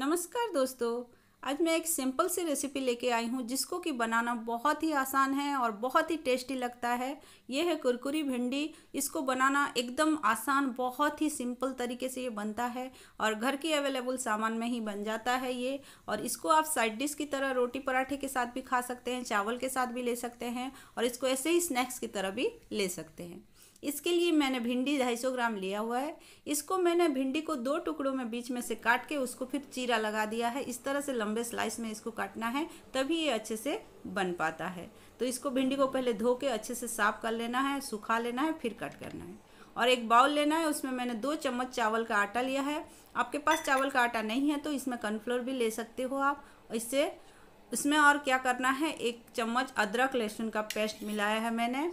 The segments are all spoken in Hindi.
नमस्कार दोस्तों आज मैं एक सिंपल सी रेसिपी लेके आई हूँ जिसको कि बनाना बहुत ही आसान है और बहुत ही टेस्टी लगता है ये है कुरकुरी भिंडी इसको बनाना एकदम आसान बहुत ही सिंपल तरीके से ये बनता है और घर के अवेलेबल सामान में ही बन जाता है ये और इसको आप साइड डिश की तरह रोटी पराठे के साथ भी खा सकते हैं चावल के साथ भी ले सकते हैं और इसको ऐसे ही स्नैक्स की तरह भी ले सकते हैं इसके लिए मैंने भिंडी ढाई सौ ग्राम लिया हुआ है इसको मैंने भिंडी को दो टुकड़ों में बीच में से काट के उसको फिर चीरा लगा दिया है इस तरह से लंबे स्लाइस में इसको काटना है तभी ये अच्छे से बन पाता है तो इसको भिंडी को पहले धो के अच्छे से साफ कर लेना है सुखा लेना है फिर कट करना है और एक बाउल लेना है उसमें मैंने दो चम्मच चावल का आटा लिया है आपके पास चावल का आटा नहीं है तो इसमें कॉर्नफ्लोर भी ले सकते हो आप इससे इसमें और क्या करना है एक चम्मच अदरक लहसुन का पेस्ट मिलाया है मैंने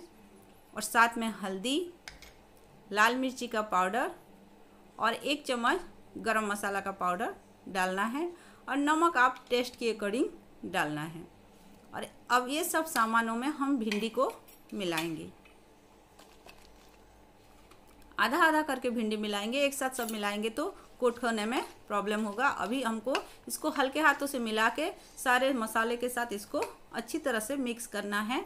और साथ में हल्दी लाल मिर्ची का पाउडर और एक चम्मच गरम मसाला का पाउडर डालना है और नमक आप टेस्ट के अकॉर्डिंग डालना है और अब ये सब सामानों में हम भिंडी को मिलाएंगे आधा आधा करके भिंडी मिलाएंगे एक साथ सब मिलाएंगे तो कोट होने में प्रॉब्लम होगा अभी हमको इसको हल्के हाथों से मिला के सारे मसाले के साथ इसको अच्छी तरह से मिक्स करना है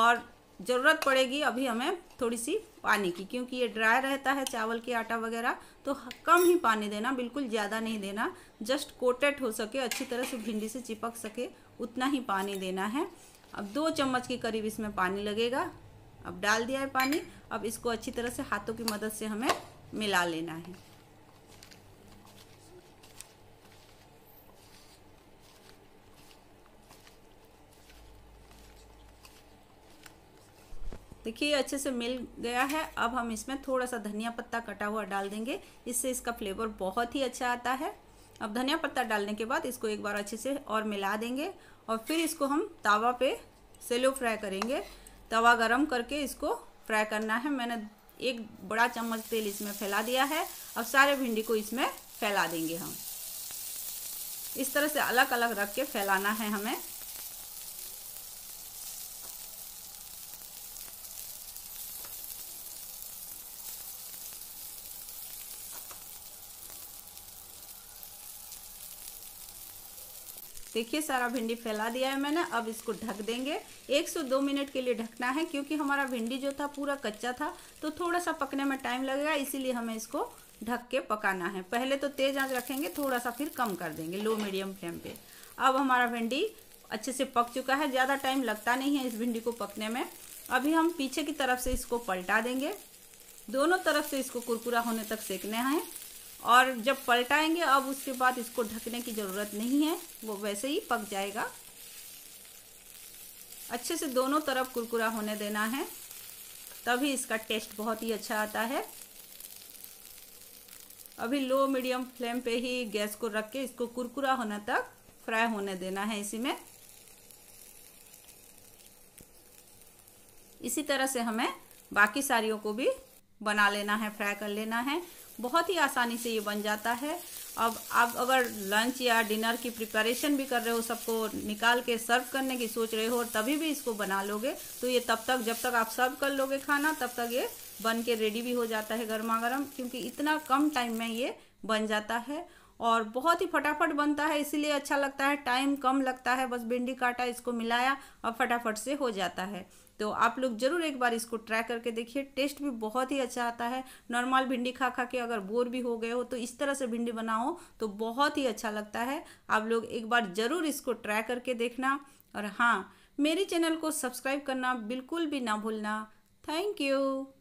और ज़रूरत पड़ेगी अभी हमें थोड़ी सी पानी की क्योंकि ये ड्राई रहता है चावल की आटा वगैरह तो कम ही पानी देना बिल्कुल ज़्यादा नहीं देना जस्ट कोटेड हो सके अच्छी तरह से भिंडी से चिपक सके उतना ही पानी देना है अब दो चम्मच के करीब इसमें पानी लगेगा अब डाल दिया है पानी अब इसको अच्छी तरह से हाथों की मदद से हमें मिला लेना है देखिए अच्छे से मिल गया है अब हम इसमें थोड़ा सा धनिया पत्ता कटा हुआ डाल देंगे इससे इसका फ्लेवर बहुत ही अच्छा आता है अब धनिया पत्ता डालने के बाद इसको एक बार अच्छे से और मिला देंगे और फिर इसको हम तवा पे सेलो फ्राई करेंगे तवा गरम करके इसको फ्राई करना है मैंने एक बड़ा चम्मच तेल इसमें फैला दिया है अब सारे भिंडी को इसमें फैला देंगे हम इस तरह से अलग अलग रख के फैलाना है हमें देखिए सारा भिंडी फैला दिया है मैंने अब इसको ढक देंगे एक से दो मिनट के लिए ढकना है क्योंकि हमारा भिंडी जो था पूरा कच्चा था तो थोड़ा सा पकने में टाइम लगेगा इसीलिए हमें इसको ढक के पकाना है पहले तो तेज आंच रखेंगे थोड़ा सा फिर कम कर देंगे लो मीडियम फ्लेम पे अब हमारा भिंडी अच्छे से पक चुका है ज़्यादा टाइम लगता नहीं है इस भिंडी को पकने में अभी हम पीछे की तरफ से इसको पलटा देंगे दोनों तरफ से इसको कुरकुरा होने तक सेकना है और जब पलटाएंगे अब उसके बाद इसको ढकने की ज़रूरत नहीं है वो वैसे ही पक जाएगा अच्छे से दोनों तरफ कुरकुरा होने देना है तभी इसका टेस्ट बहुत ही अच्छा आता है अभी लो मीडियम फ्लेम पे ही गैस को रख के इसको कुरकुरा होने तक फ्राई होने देना है इसी में इसी तरह से हमें बाकी साड़ियों को भी बना लेना है फ्राई कर लेना है बहुत ही आसानी से ये बन जाता है अब आप अगर लंच या डिनर की प्रिपरेशन भी कर रहे हो सबको निकाल के सर्व करने की सोच रहे हो और तभी भी इसको बना लोगे तो ये तब तक जब तक आप सर्व कर लोगे खाना तब तक ये बन के रेडी भी हो जाता है गर्मा गर्म क्योंकि इतना कम टाइम में ये बन जाता है और बहुत ही फटाफट बनता है इसीलिए अच्छा लगता है टाइम कम लगता है बस भिंडी काटा इसको मिलाया और फटाफट से हो जाता है तो आप लोग ज़रूर एक बार इसको ट्राई करके देखिए टेस्ट भी बहुत ही अच्छा आता है नॉर्मल भिंडी खा खा के अगर बोर भी हो गए हो तो इस तरह से भिंडी बनाओ तो बहुत ही अच्छा लगता है आप लोग एक बार ज़रूर इसको ट्राई करके देखना और हाँ मेरे चैनल को सब्सक्राइब करना बिल्कुल भी ना भूलना थैंक यू